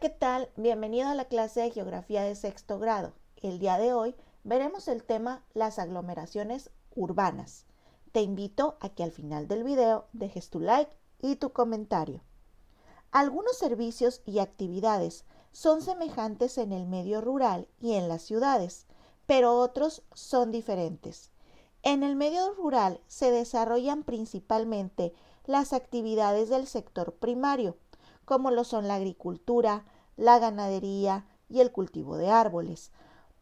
¿qué tal? Bienvenido a la clase de Geografía de sexto grado. El día de hoy veremos el tema las aglomeraciones urbanas. Te invito a que al final del video dejes tu like y tu comentario. Algunos servicios y actividades son semejantes en el medio rural y en las ciudades, pero otros son diferentes. En el medio rural se desarrollan principalmente las actividades del sector primario, como lo son la agricultura, la ganadería y el cultivo de árboles,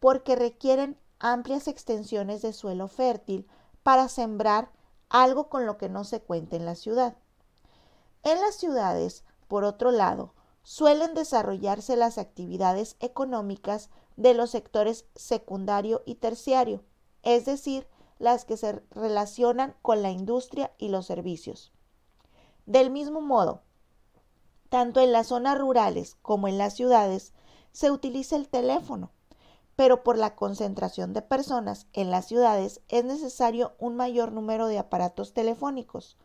porque requieren amplias extensiones de suelo fértil para sembrar algo con lo que no se cuenta en la ciudad. En las ciudades, por otro lado, suelen desarrollarse las actividades económicas de los sectores secundario y terciario, es decir, las que se relacionan con la industria y los servicios. Del mismo modo, tanto en las zonas rurales como en las ciudades se utiliza el teléfono, pero por la concentración de personas en las ciudades es necesario un mayor número de aparatos telefónicos,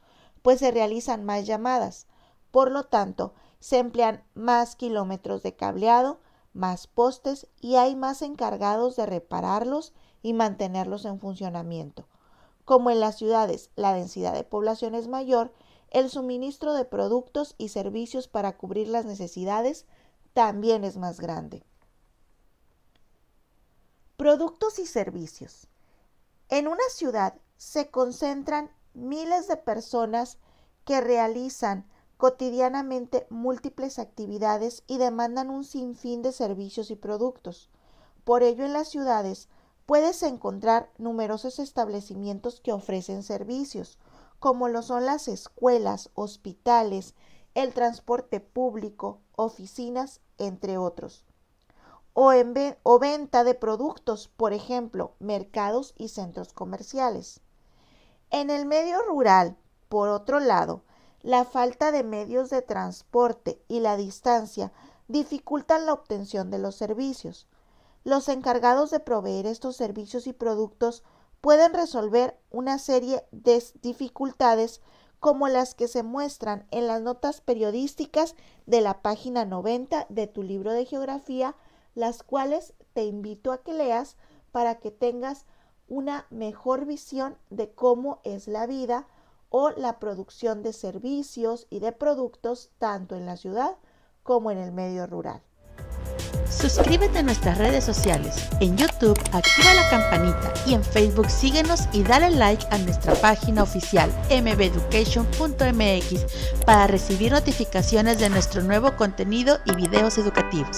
pues se realizan más llamadas. Por lo tanto, se emplean más kilómetros de cableado, más postes y hay más encargados de repararlos y mantenerlos en funcionamiento. Como en las ciudades la densidad de población es mayor, el suministro de productos y servicios para cubrir las necesidades también es más grande. Productos y servicios. En una ciudad se concentran miles de personas que realizan cotidianamente múltiples actividades y demandan un sinfín de servicios y productos. Por ello, en las ciudades puedes encontrar numerosos establecimientos que ofrecen servicios, como lo son las escuelas, hospitales, el transporte público, oficinas, entre otros. O, venta de productos, por ejemplo, mercados y centros comerciales. En el medio rural, por otro lado, la falta de medios de transporte y la distancia dificultan la obtención de los servicios. Los encargados de proveer estos servicios y productos pueden resolver una serie de dificultades como las que se muestran en las notas periodísticas de la página 90 de tu libro de geografía, las cuales te invito a que leas para que tengas una mejor visión de cómo es la vida o la producción de servicios y de productos tanto en la ciudad como en el medio rural. Suscríbete a nuestras redes sociales. En YouTube activa la campanita y en Facebook síguenos y dale like a nuestra página oficial mbeducation.mx para recibir notificaciones de nuestro nuevo contenido y videos educativos.